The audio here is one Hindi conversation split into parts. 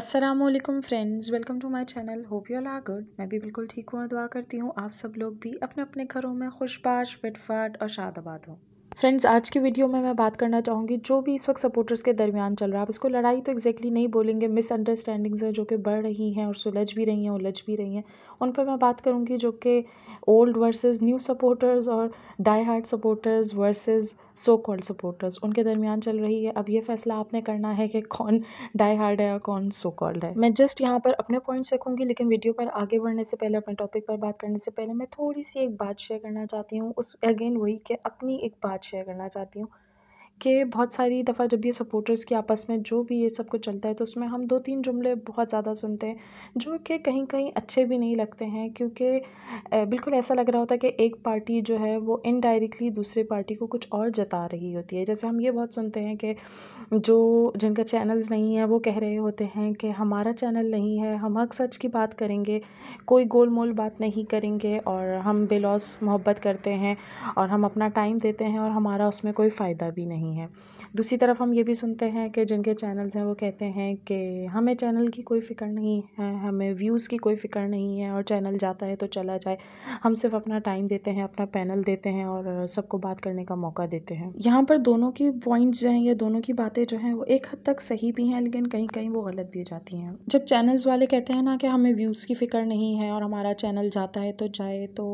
Aslam friends welcome to my channel hope you are good मैं भी बिल्कुल ठीक हूँ दुआ करती हूँ आप सब लोग भी अपने अपने घरों में खुशबाश फिटफाट और शादाबाद हों फ्रेंड्स आज की वीडियो में मैं बात करना चाहूँगी जो भी इस वक्त सपोर्टर्स के दरमियान चल रहा है आप इसको लड़ाई तो एक्जैक्टली exactly नहीं बोलेंगे मिसअंडरस्टैंडिंग्स हैं जो कि बढ़ रही हैं और सुलझ भी रही हैं उलझ भी रही हैं उन पर मैं बात करूँगी जो कि ओल्ड वर्सेस न्यू सपोर्टर्स और die hard supporters versus so called supporters उनके दरमियान चल रही है अब ये फैसला आपने करना है कि कौन डाई हार्ड है और कौन सो कॉल्ड है मैं जस्ट यहाँ पर अपने पॉइंट्स रखूँगी लेकिन वीडियो पर आगे बढ़ने से पहले अपने टॉपिक पर बात करने से पहले मैं थोड़ी सी एक बात शेयर करना चाहती हूँ उस अगेन वही कि अपनी एक बात शेयर करना चाहती हूँ कि बहुत सारी दफ़ा जब ये सपोर्टर्स के आपस में जो भी ये सब कुछ चलता है तो उसमें हम दो तीन जुमले बहुत ज़्यादा सुनते हैं जो कि कहीं कहीं अच्छे भी नहीं लगते हैं क्योंकि बिल्कुल ऐसा लग रहा होता है कि एक पार्टी जो है वो इनडायरेक्टली दूसरे पार्टी को कुछ और जता रही होती है जैसे हम ये बहुत सुनते हैं कि जो जिनका चैनल्स नहीं है वो कह रहे होते हैं कि हमारा चैनल नहीं है हम हक सच की बात करेंगे कोई गोल मोल बात नहीं करेंगे और हम बेलॉस मोहब्बत करते हैं और हम अपना टाइम देते हैं और हमारा उसमें कोई फ़ायदा भी नहीं नहीं है दूसरी तरफ हम ये भी सुनते हैं कि जिनके चैनल्स हैं वो कहते हैं कि हमें चैनल की कोई फ़िक्र नहीं है हमें व्यूज़ की कोई फ़िक्र नहीं है और चैनल जाता है तो चला जाए हम सिर्फ अपना टाइम देते हैं अपना पैनल देते हैं और सबको बात करने का मौका देते हैं यहाँ पर दोनों की पॉइंट्स जो हैं या दोनों की बातें जो हैं वो एक हद तक सही भी हैं लेकिन कहीं कहीं वो गलत भी जाती हैं जब चैनल्स वाले कहते हैं ना कि हमें व्यूज़ की फ़िक्र नहीं है और हमारा चैनल जाता है तो जाए तो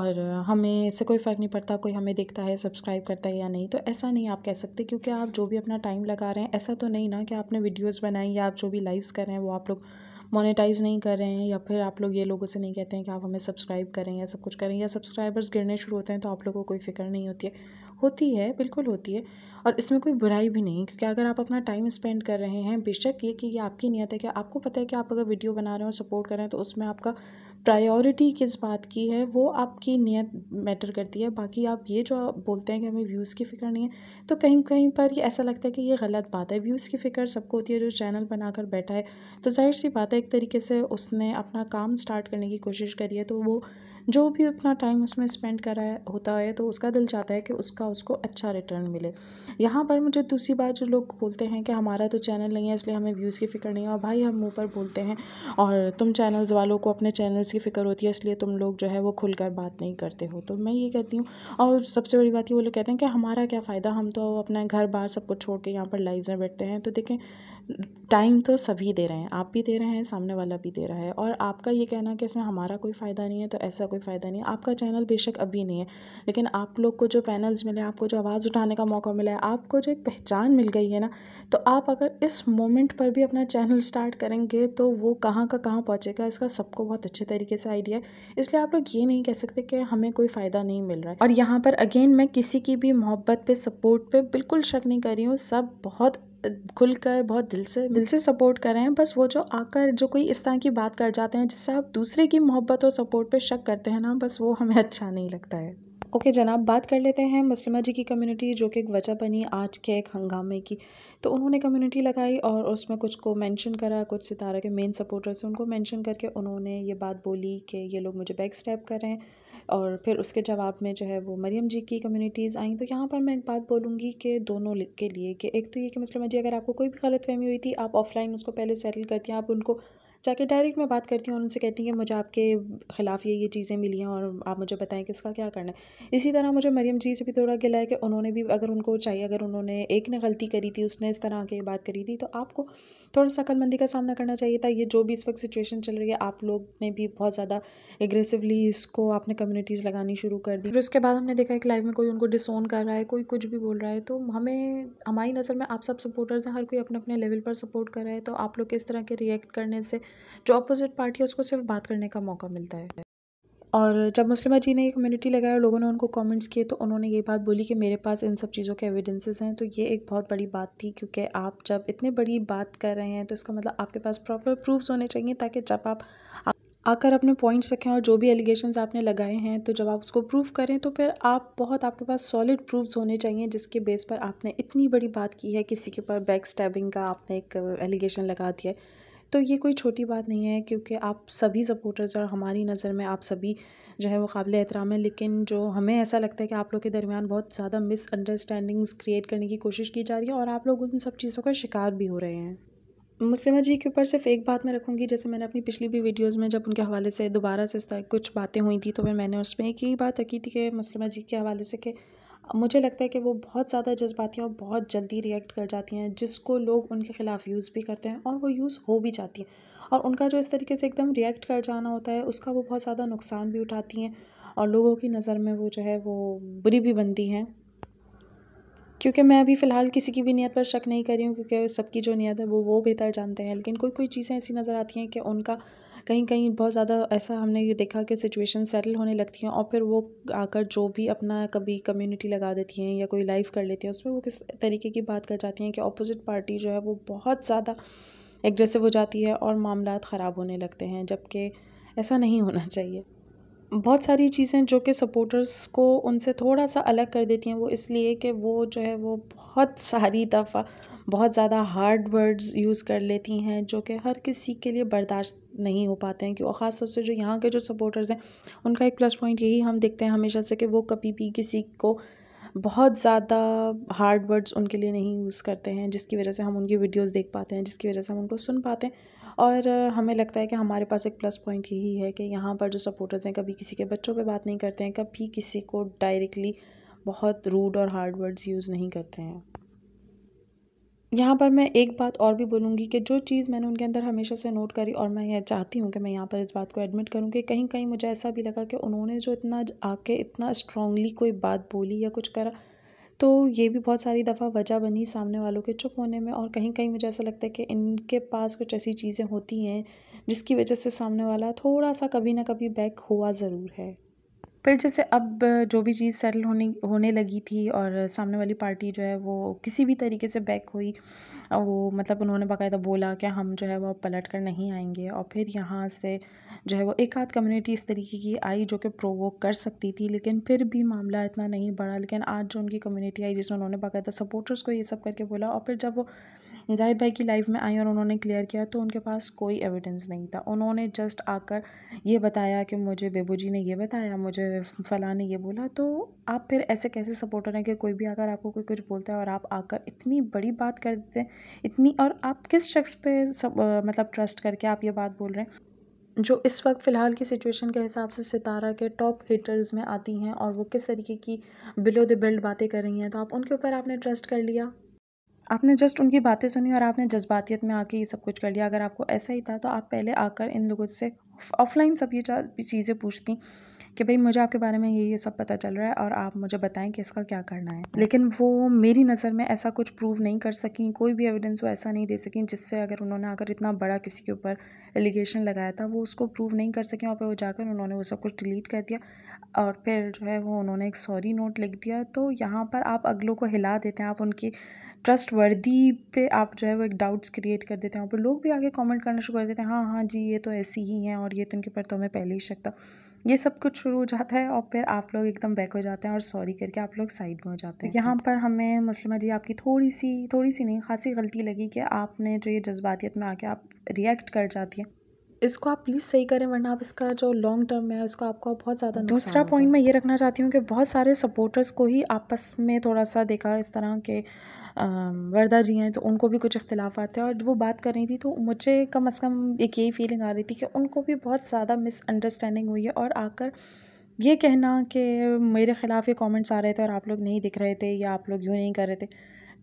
और हमें इससे कोई फ़र्क नहीं पड़ता कोई हमें देखता है सब्सक्राइब करता है या नहीं तो ऐसा नहीं आप कह सकते क्योंकि आप जो भी अपना टाइम लगा रहे हैं ऐसा तो नहीं ना कि आपने वीडियोस बनाई या आप जो भी लाइव्स कर रहे हैं वो आप लोग मोनेटाइज नहीं कर रहे हैं या फिर आप लोग ये लोगों से नहीं कहते हैं कि आप हमें सब्सक्राइब करें या सब कुछ करें या सब्सक्राइबर्स गिरने शुरू होते हैं तो आप लोगों को कोई फिक्र नहीं होती है होती है बिल्कुल होती है और इसमें कोई बुराई भी नहीं क्योंकि अगर आप अपना टाइम स्पेंड कर रहे हैं बेशक ये कि ये आपकी नियत है कि आपको पता है कि आप अगर वीडियो बना रहे हो सपोर्ट कर रहे हैं तो उसमें आपका प्रायोरिटी किस बात की है वो आपकी नीयत मैटर करती है बाकी आप ये जो बोलते हैं कि हमें व्यूज़ की फ़िक्र नहीं है तो कहीं कहीं पर ये ऐसा लगता है कि ये गलत बात है व्यूज़ की फ़िक्र सबको होती है जो चैनल बनाकर बैठा है तो जाहिर सी बात है एक तरीके से उसने अपना काम स्टार्ट करने की कोशिश करी है तो वो जो भी अपना टाइम उसमें स्पेंड करा है होता है तो उसका दिल चाहता है कि उसका उसको अच्छा रिटर्न मिले यहाँ पर मुझे दूसरी बात जो लोग बोलते हैं कि हमारा तो चैनल नहीं है इसलिए हमें व्यूज़ की फ़िक्र नहीं है और भाई हम मुँह पर बोलते हैं और तुम चैनल्स वालों को अपने चैनल्स की फ़िक्र होती है इसलिए तुम लोग जो है वो खुलकर बात नहीं करते हो तो मैं ये कहती हूँ और सबसे बड़ी बात ये वो लोग कहते हैं कि हमारा क्या फ़ायदा हम तो अपना घर बार सब कुछ छोड़ के यहाँ पर लाइव में बैठते हैं तो देखें टाइम तो सभी दे रहे हैं आप भी दे रहे हैं सामने वाला भी दे रहा है और आपका ये कहना कि इसमें हमारा कोई फ़ायदा नहीं है तो ऐसा कोई फ़ायदा नहीं है आपका चैनल बेशक अभी नहीं है लेकिन आप लोग को जो पैनल्स मिले में आपको जो आवाज़ उठाने का मौका मिला है आपको जो एक पहचान मिल गई है ना तो आप अगर इस मोमेंट पर भी अपना चैनल स्टार्ट करेंगे तो वो कहाँ का कहाँ पहुँचेगा इसका सबको बहुत अच्छे तरीके से आइडिया है इसलिए आप लोग ये नहीं कह सकते कि हमें कोई फ़ायदा नहीं मिल रहा है और यहाँ पर अगेन मैं किसी की भी मोहब्बत पर सपोर्ट पर बिल्कुल शक नहीं कर रही हूँ सब बहुत खुल कर बहुत दिल से दिल से सपोर्ट कर रहे हैं बस वो जो आकर जो कोई इस तरह की बात कर जाते हैं जिससे आप दूसरे की मोहब्बत और सपोर्ट पे शक करते हैं ना बस वो हमें अच्छा नहीं लगता है ओके जनाब बात कर लेते हैं मुस्लिमा जी की कम्युनिटी जो कि एक वजह बनी आज के एक हंगामे की तो उन्होंने कम्युनिटी लगाई और उसमें कुछ को मेंशन करा कुछ सितारा के मेन सपोर्टर्स उनको मेंशन करके उन्होंने ये बात बोली कि ये लोग मुझे बैक स्टेप कर रहे हैं और फिर उसके जवाब में जो है वो मरियम जी की कम्युनिटीज़ आई तो यहाँ पर मैं एक बात बोलूँगी कि दोनों के लिए कि एक तो ये कि मुस्लिमा जी अगर आपको कोई भी गलत फहमी हुई थी आप ऑफलाइन उसको पहले सेटल करती हैं आप उनको जाके डायरेक्ट मैं बात करती हूँ और उनसे कहती हूँ कि मुझे आपके ख़िलाफ़ ये ये चीज़ें मिली हैं और आप मुझे बताएं कि इसका क्या करना है इसी तरह मुझे मरियम जी से भी थोड़ा गिला है कि उन्होंने भी अगर उनको चाहिए अगर उन्होंने एक ने गलती करी थी उसने इस तरह की बात करी थी तो आपको थोड़ा सा अकलमंदी का सामना करना चाहिए था ये जो भी इस वक्त सिचुएशन चल रही है आप लोग ने भी बहुत ज़्यादा एग्रेसिवली इसको आपने कम्यूनिटीज़ लगानी शुरू कर दी फिर उसके बाद हमने देखा एक लाइफ में कोई उनको डिसोन कर रहा है कोई कुछ भी बोल रहा है तो हमें हमारी नज़र में आप सब सपोर्टर्स हैं हर कोई अपने अपने लेवल पर सपोर्ट कर रहा है तो आप लोग किस तरह के रिएक्ट करने से जो अपोजिट पार्टी है उसको सिर्फ बात करने का मौका मिलता है और जब मुस्लिमा जी ने ये कम्युनिटी लगाया और लोगों ने उनको कमेंट्स किए तो उन्होंने ये बात बोली कि मेरे पास इन सब चीज़ों के एविडेंसेस हैं तो ये एक बहुत बड़ी बात थी क्योंकि आप जब इतने बड़ी बात कर रहे हैं तो इसका मतलब आपके पास प्रॉपर प्रूफ्स होने चाहिए ताकि जब आप आकर अपने पॉइंट्स रखें और जो भी एलिगेशन आपने लगाए हैं तो जब आप उसको प्रूफ करें तो फिर आप बहुत आपके पास सॉलिड प्रूफ्स होने चाहिए जिसके बेस पर आपने इतनी बड़ी बात की है किसी के ऊपर बैक स्टैबिंग का आपने एक एलिगेशन लगा दिया है तो ये कोई छोटी बात नहीं है क्योंकि आप सभी सपोर्टर्स और हमारी नज़र में आप सभी जो है वो काबिल एहतराम है लेकिन जो हमें ऐसा लगता है कि आप लोग के दरमियान बहुत ज़्यादा मिसअंडरस्टैंडिंग्स क्रिएट करने की कोशिश की जा रही है और आप लोग उन सब चीज़ों का शिकार भी हो रहे हैं मुस्लिमा जी के ऊपर सिर्फ एक बात मैं रखूँगी जैसे मैंने अपनी पिछली भी वीडियोस में जब उनके हवाले से दोबारा से कुछ बातें हुई थी तो फिर मैंने उसमें एक ही बात रखी थी कि मुस्लिमा जी के हवाले से कि मुझे लगता है कि वो बहुत ज़्यादा जज्बाती हैं और बहुत जल्दी रिएक्ट कर जाती हैं जिसको लोग उनके ख़िलाफ़ यूज़ भी करते हैं और वो यूज़ हो भी जाती हैं और उनका जो इस तरीके से एकदम रिएक्ट कर जाना होता है उसका वो बहुत ज़्यादा नुकसान भी उठाती हैं और लोगों की नज़र में वो जो है वो बुरी भी बनती हैं क्योंकि मैं अभी फ़िलहाल किसी की भी नीयत पर शक नहीं कर रही हूँ क्योंकि सबकी जो नीयत है वो वो बेहतर जानते हैं लेकिन कोई कोई चीज़ें ऐसी नज़र आती हैं कि उनका कहीं कहीं बहुत ज़्यादा ऐसा हमने ये देखा कि सिचुएशन सेटल होने लगती हैं और फिर वो आकर जो भी अपना कभी कम्यूनिटी लगा देती हैं या कोई लाइव कर लेती हैं उसमें वो किस तरीके की बात कर जाती हैं कि अपोज़िट पार्टी जो है वो बहुत ज़्यादा एग्रेसिव हो जाती है और मामला ख़राब होने लगते हैं जबकि ऐसा नहीं होना चाहिए बहुत सारी चीज़ें जो कि सपोर्टर्स को उनसे थोड़ा सा अलग कर देती हैं वो इसलिए कि वो जो है वो बहुत सारी दफ़ा बहुत ज़्यादा हार्ड वर्ड्स यूज़ कर लेती हैं जो कि हर किसी के लिए बर्दाश्त नहीं हो पाते हैं क्यों ख़ास तौर से जो यहाँ के जो सपोर्टर्स हैं उनका एक प्लस पॉइंट यही हम देखते हैं हमेशा से कि वो कभी भी किसी को बहुत ज़्यादा हार्ड वर्ड्स उनके लिए नहीं यूज़ करते हैं जिसकी वजह से हम उनकी वीडियोस देख पाते हैं जिसकी वजह से हम उनको सुन पाते हैं और हमें लगता है कि हमारे पास एक प्लस पॉइंट यही है कि यहाँ पर जो सपोर्टर्स हैं कभी किसी के बच्चों पर बात नहीं करते हैं कभी किसी को डायरेक्टली बहुत रूड और हार्ड वर्ड्स यूज़ नहीं करते हैं यहाँ पर मैं एक बात और भी बोलूँगी कि जो चीज़ मैंने उनके अंदर हमेशा से नोट करी और मैं यह चाहती हूँ कि मैं यहाँ पर इस बात को एडमिट करूँ कि कहीं कहीं मुझे ऐसा भी लगा कि उन्होंने जो इतना आके इतना स्ट्रांगली कोई बात बोली या कुछ करा तो ये भी बहुत सारी दफ़ा वजह बनी सामने वालों के चुप होने में और कहीं कहीं मुझे ऐसा लगता है कि इनके पास कुछ ऐसी चीज़ें होती हैं जिसकी वजह से सामने वाला थोड़ा सा कभी ना कभी बैक हुआ ज़रूर है फिर जैसे अब जो भी चीज़ सेटल होने होने लगी थी और सामने वाली पार्टी जो है वो किसी भी तरीके से बैक हुई वो मतलब उन्होंने बाकायदा बोला कि हम जो है वो पलट कर नहीं आएंगे और फिर यहाँ से जो है वो एक आध कम्युनिटी इस तरीके की आई जो कि प्रोवोक कर सकती थी लेकिन फिर भी मामला इतना नहीं बढ़ा लेकिन आज जो उनकी कम्युनिटी आई जिसमें उन्होंने बाकायदा सपोर्टर्स को ये सब करके बोला और फिर जब वो जाहिद भाई की लाइफ में आई और उन्होंने क्लियर किया तो उनके पास कोई एविडेंस नहीं था उन्होंने जस्ट आकर ये बताया कि मुझे बेबू जी ने ये बताया मुझे फला ने ये बोला तो आप फिर ऐसे कैसे सपोर्टर हैं कि कोई भी आकर आपको कोई कुछ बोलता है और आप आकर इतनी बड़ी बात कर देते हैं इतनी और आप किस शख्स पे सब मतलब ट्रस्ट करके आप ये बात बोल रहे हैं जो इस वक्त फ़िलहाल की सिचुएशन के हिसाब से सितारा के टॉप हिटर्स में आती हैं और वो किस तरीके की बिलो द बेल्ट बातें कर रही हैं तो आप उनके ऊपर आपने ट्रस्ट कर लिया आपने जस्ट उनकी बातें सुनी और आपने जज्बातीत में आके ये सब कुछ कर लिया अगर आपको ऐसा ही था तो आप पहले आकर इन लोगों से ऑफलाइन सब ये चीज़ें पूछती कि भाई मुझे आपके बारे में ये ये सब पता चल रहा है और आप मुझे बताएं कि इसका क्या करना है लेकिन वो मेरी नज़र में ऐसा कुछ प्रूव नहीं कर सकी कोई भी एविडेंस वो ऐसा नहीं दे सकें जिससे अगर उन्होंने आकर इतना बड़ा किसी के ऊपर एलिगेशन लगाया था वो उसको प्रूव नहीं कर सकें और फिर वो जाकर उन्होंने वो सब कुछ डिलीट कर दिया और फिर जो है वो उन्होंने एक सॉरी नोट लिख दिया तो यहाँ पर आप अगलों को हिला देते हैं आप उनकी ट्रस्ट वर्दी पे आप जो है वो एक डाउट्स क्रिएट कर देते हैं वहाँ पर लोग भी आगे कमेंट करना शुरू कर देते हैं हाँ हाँ जी ये तो ऐसी ही हैं और ये तो उनके पर तो हमें पहले ही शक था ये सब कुछ शुरू हो जाता है और फिर आप लोग एकदम बैक हो जाते हैं और सॉरी करके आप लोग साइड में हो जाते हैं यहाँ पर हमें मुस्लिमा जी आपकी थोड़ी सी थोड़ी सी नहीं खासी गलती लगी कि आपने जो ये जज्बातियत में आके आप रिएक्ट कर जाती हैं इसको आप प्लीज़ सही करें वरना आप इसका जो लॉन्ग टर्म है उसका आपको बहुत ज़्यादा दूसरा पॉइंट मैं ये रखना चाहती हूँ कि बहुत सारे सपोर्टर्स को ही आपस में थोड़ा सा देखा इस तरह के वर्दा जी हैं तो उनको भी कुछ अख्तिलाफ़ आते हैं और वो बात कर रही थी तो मुझे कम अज़ कम एक यही फीलिंग आ रही थी कि उनको भी बहुत ज़्यादा मिसअंडरस्टैंडिंग हुई है और आकर ये कहना कि मेरे ख़िलाफ़ ये कमेंट्स आ रहे थे और आप लोग नहीं दिख रहे थे या आप लोग यूँ नहीं कर रहे थे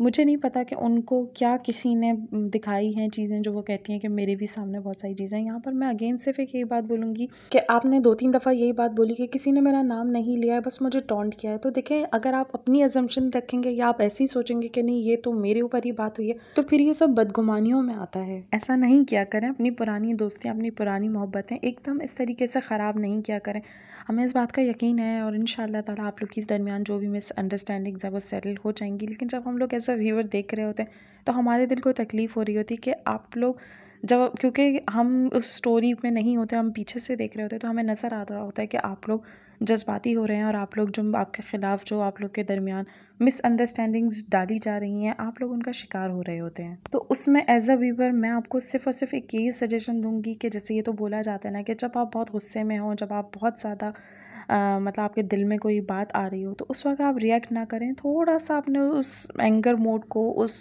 मुझे नहीं पता कि उनको क्या किसी ने दिखाई हैं चीज़ें जो वो कहती हैं कि मेरे भी सामने बहुत सारी चीज़ें हैं यहाँ पर मैं अगेन सिर्फ एक यही बात बोलूँगी कि आपने दो तीन दफ़ा यही बात बोली कि किसी ने मेरा नाम नहीं लिया है बस मुझे टॉन्ट किया है तो देखें अगर आप अपनी एजम्पन रखेंगे या आप ऐसे ही सोचेंगे कि नहीं ये तो मेरे ऊपर ही बात हुई है तो फिर ये सब बदगुमानियों में आता है ऐसा नहीं किया करें अपनी पुरानी दोस्तियाँ अपनी पुरानी मोहब्बतें एकदम इस तरीके से ख़राब नहीं किया करें हमें इस बात का यकीन है और इन शाला आप लोग के दरमियान जो भी मिसअंडरस्टैंडिंग्स है वो सेटल हो जाएंगी लेकिन जब हम लोग ऐसे से व्यूअर देख रहे होते हैं तो हमारे दिल को तकलीफ़ हो रही होती कि आप लोग जब क्योंकि हम उस स्टोरी में नहीं होते हम पीछे से देख रहे होते तो हमें नज़र आ रहा होता है कि आप लोग जज्बाती हो रहे हैं और आप लोग जो आपके ख़िलाफ़ जो आप लोग के दरमियान मिसअंडरस्टैंडिंग्स डाली जा रही हैं आप लोग उनका शिकार हो रहे होते हैं तो उसमें एज अ व्यूवर मैं आपको सिर्फ और सिर्फ एक यही सजेशन दूँगी कि जैसे ये तो बोला जाता है ना कि जब आप बहुत गुस्से में हों जब आप बहुत ज़्यादा मतलब आपके दिल में कोई बात आ रही हो तो उस वक्त आप रिएक्ट ना करें थोड़ा सा आपने उस एंगर मोड को उस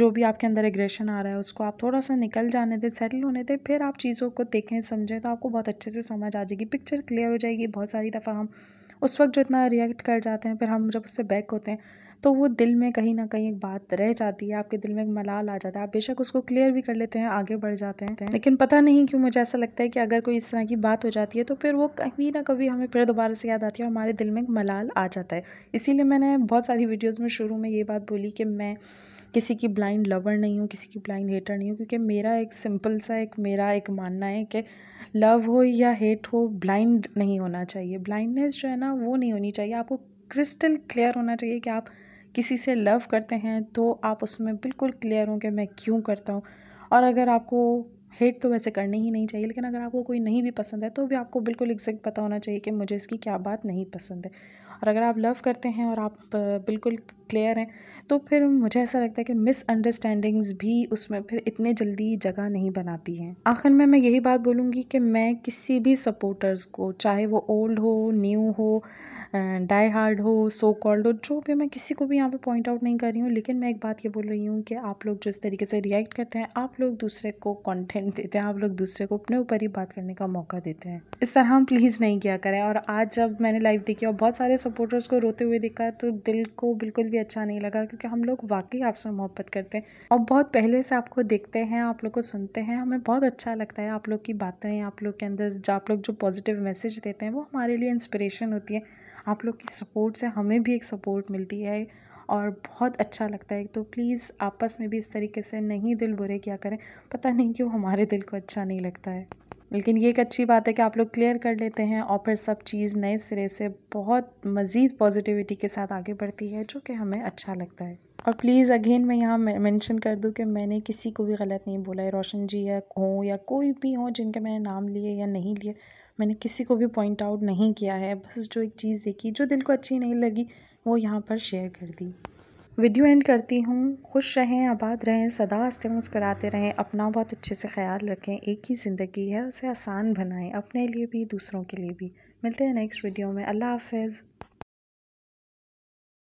जो भी आपके अंदर एग्रेशन आ रहा है उसको आप थोड़ा सा निकल जाने दें सेटल होने दें फिर आप चीज़ों को देखें समझें तो आपको बहुत अच्छे से समझ आ जाएगी पिक्चर क्लियर हो जाएगी बहुत सारी दफ़ा हम उस वक्त जो इतना रिएक्ट कर जाते हैं फिर हम जब उससे बैक होते हैं तो वो दिल में कहीं ना कहीं एक बात रह जाती है आपके दिल में एक मलाल आ जाता है आप बेशक उसको क्लियर भी कर लेते हैं आगे बढ़ जाते हैं लेकिन पता नहीं क्यों मुझे ऐसा लगता है कि अगर कोई इस तरह की बात हो जाती है तो फिर वो कभी ना कभी हमें फिर दोबारा से याद आती है हमारे दिल में एक मलाल आ जाता है इसीलिए मैंने बहुत सारी वीडियोज़ में शुरू में ये बात बोली कि मैं किसी की ब्लाइंड लवर नहीं हूँ किसी की ब्लाइंड हेटर नहीं हूँ क्योंकि मेरा एक सिंपल सा एक मेरा एक मानना है कि लव हो या हेट हो ब्लाइंड नहीं होना चाहिए ब्लाइंडनेस जो है ना वो नहीं होनी चाहिए आपको क्रिस्टल क्लियर होना चाहिए कि आप किसी से लव करते हैं तो आप उसमें बिल्कुल क्लियर हों कि मैं क्यों करता हूँ और अगर आपको हेट तो वैसे करनी ही नहीं चाहिए लेकिन अगर आपको कोई नहीं भी पसंद है तो भी आपको बिल्कुल एग्जैक्ट पता होना चाहिए कि मुझे इसकी क्या बात नहीं पसंद है और अगर आप लव करते हैं और आप बिल्कुल क्लियर हैं तो फिर मुझे ऐसा लगता है कि मिसअंडरस्टैंडिंग्स भी उसमें फिर इतने जल्दी जगह नहीं बनाती हैं आखिर में मैं यही बात बोलूँगी कि मैं किसी भी सपोर्टर्स को चाहे वो ओल्ड हो न्यू हो डाई हार्ड हो सो कॉल्ड हो जो भी मैं किसी को भी यहाँ पे पॉइंट आउट नहीं कर रही हूँ लेकिन मैं एक बात ये बोल रही हूँ कि आप लोग जिस तरीके से रिएक्ट करते हैं आप लोग दूसरे को कॉन्टेंट देते हैं आप लोग दूसरे को अपने ऊपर ही बात करने का मौका देते हैं इस तरह हम प्लीज़ नहीं किया करें और आज जब मैंने लाइव देखी और बहुत सारे सपोर्टर्स को रोते हुए देखा तो दिल को बिल्कुल भी अच्छा नहीं लगा क्योंकि हम लोग वाकई आपसे मोहब्बत करते हैं और बहुत पहले से आपको देखते हैं आप लोग को सुनते हैं हमें बहुत अच्छा लगता है आप लोग की बातें आप लोग के अंदर जो आप लोग जो पॉजिटिव मैसेज देते हैं वो हमारे लिए इंस्परेशन होती है आप लोग की सपोर्ट से हमें भी एक सपोर्ट मिलती है और बहुत अच्छा लगता है तो प्लीज़ आपस में भी इस तरीके से नहीं दिल बुरे क्या करें पता नहीं क्यों हमारे दिल को अच्छा नहीं लगता है लेकिन ये एक अच्छी बात है कि आप लोग क्लियर कर लेते हैं और फिर सब चीज़ नए सिरे से बहुत मज़ीद पॉजिटिविटी के साथ आगे बढ़ती है जो कि हमें अच्छा लगता है और प्लीज़ अगेन मैं यहाँ मेंशन कर दूँ कि मैंने किसी को भी गलत नहीं बोला है रोशन जी या हों या कोई भी हो जिनके मैंने नाम लिए या नहीं लिए मैंने किसी को भी पॉइंट आउट नहीं किया है बस जो एक चीज़ देखी जो दिल को अच्छी नहीं लगी वो यहाँ पर शेयर कर दी वीडियो एंड करती हूँ खुश रहें आबाद रहें सदा हंसते मुस्कराते रहें अपना बहुत अच्छे से ख्याल रखें एक ही ज़िंदगी है उसे आसान बनाएं अपने लिए भी दूसरों के लिए भी मिलते हैं नेक्स्ट वीडियो में अल्लाह हाफिज़